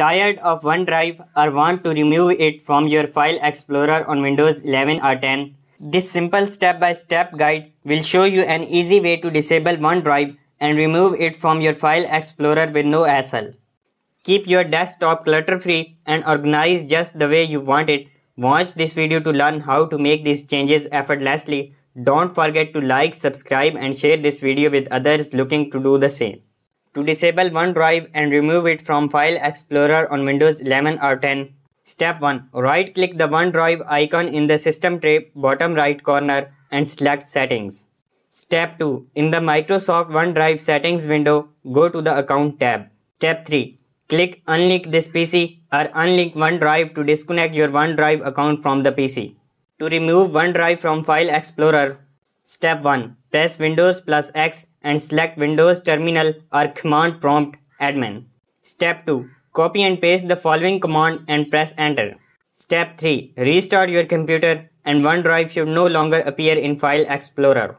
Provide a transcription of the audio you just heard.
Tired of OneDrive or want to remove it from your File Explorer on Windows 11 or 10? This simple step-by-step -step guide will show you an easy way to disable OneDrive and remove it from your File Explorer with no hassle. Keep your desktop clutter-free and organized just the way you want it. Watch this video to learn how to make these changes effortlessly. Don't forget to like, subscribe and share this video with others looking to do the same. To disable OneDrive and remove it from File Explorer on Windows 11 or 10. Step 1. Right-click the OneDrive icon in the system tray bottom right corner and select Settings. Step 2. In the Microsoft OneDrive Settings window, go to the Account tab. Step 3. Click Unlink this PC or Unlink OneDrive to disconnect your OneDrive account from the PC. To remove OneDrive from File Explorer, Step 1. Press Windows plus X and select Windows Terminal or Command Prompt Admin. Step 2. Copy and paste the following command and press Enter. Step 3. Restart your computer and OneDrive should no longer appear in File Explorer.